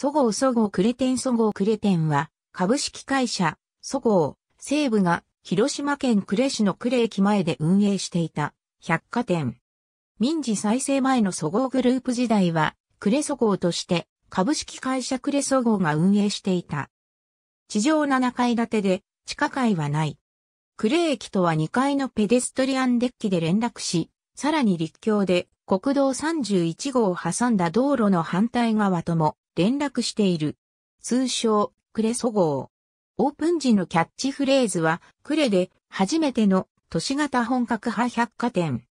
そごうそごうクレテンそごうクレテンは、株式会社、そごう、西部が、広島県呉市の呉駅前で運営していた、百貨店。民事再生前のそごうグループ時代は、呉そごうとして、株式会社呉そごうが運営していた。地上7階建てで、地下階はない。呉駅とは2階のペデストリアンデッキで連絡し、さらに陸橋で国道31号を挟んだ道路の反対側とも連絡している。通称、クレソ号。オープン時のキャッチフレーズは、クレで初めての都市型本格派百貨店。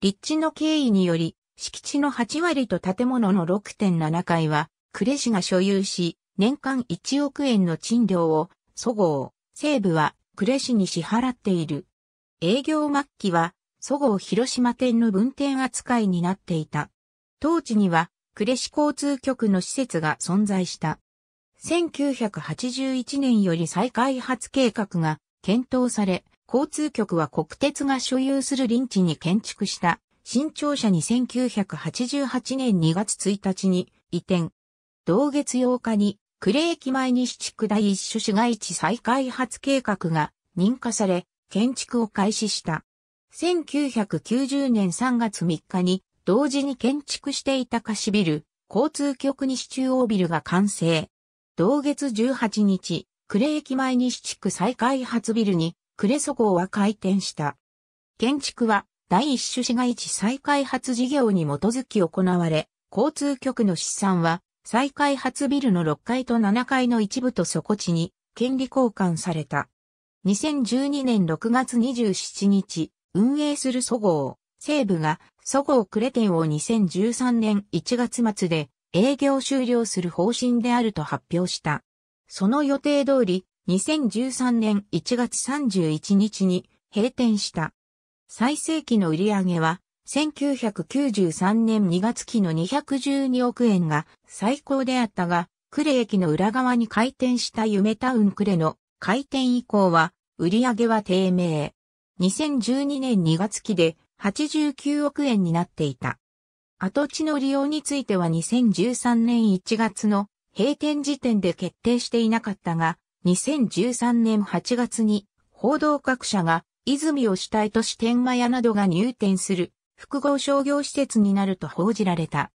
立地の経緯により、敷地の8割と建物の6.7階は、クレ市が所有し、年間1億円の賃料を、そごう、西部は、クレ市に支払っている。営業末期は、そごう広島店の分店扱いになっていた。当地には、呉市交通局の施設が存在した。1981年より再開発計画が検討され、交通局は国鉄が所有する林地に建築した新庁舎に1988年2月1日に移転。同月8日に呉駅前西地区第一所市街地再開発計画が認可され、建築を開始した。1990年3月3日に同時に建築していた貸しビル、交通局西中央ビルが完成。同月18日、呉駅前西地区再開発ビルに、呉蘇号は開店した。建築は、第一種市街地再開発事業に基づき行われ、交通局の資産は、再開発ビルの6階と7階の一部と底地に、権利交換された。2012年6月27日、運営する祖号。西武が、そごうテ店を2013年1月末で営業終了する方針であると発表した。その予定通り、2013年1月31日に閉店した。最盛期の売り上げは、1993年2月期の212億円が最高であったが、クレ駅の裏側に開店した夢タウンクレの開店以降は、売り上げは低迷。2012年2月期で89億円になっていた。跡地の利用については2013年1月の閉店時点で決定していなかったが、2013年8月に報道各社が泉を主体とし店マヤなどが入店する複合商業施設になると報じられた。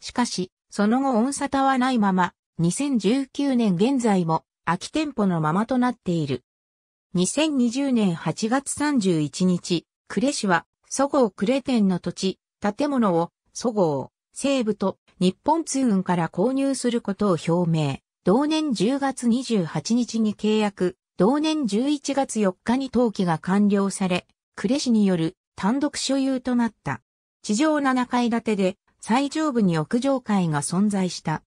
しかし、その後音沙汰はないまま、2019年現在も空き店舗のままとなっている。2020年8月31日、呉市は祖号クレテンの土地、建物を、祖号、西部と日本通運から購入することを表明。同年10月28日に契約、同年11月4日に登記が完了され、呉市による単独所有となった。地上7階建てで、最上部に屋上階が存在した。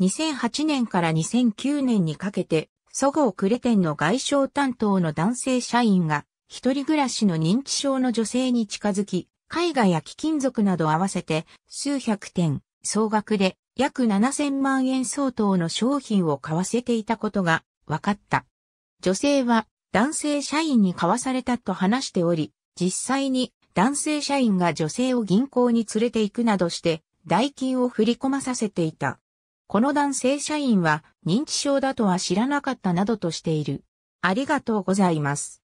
2008年から2009年にかけて、祖号クレテンの外商担当の男性社員が一人暮らしの認知症の女性に近づき、絵画や貴金属など合わせて数百点、総額で約7000万円相当の商品を買わせていたことが分かった。女性は男性社員に買わされたと話しており、実際に男性社員が女性を銀行に連れて行くなどして代金を振り込まさせていた。この男性社員は認知症だとは知らなかったなどとしている。ありがとうございます。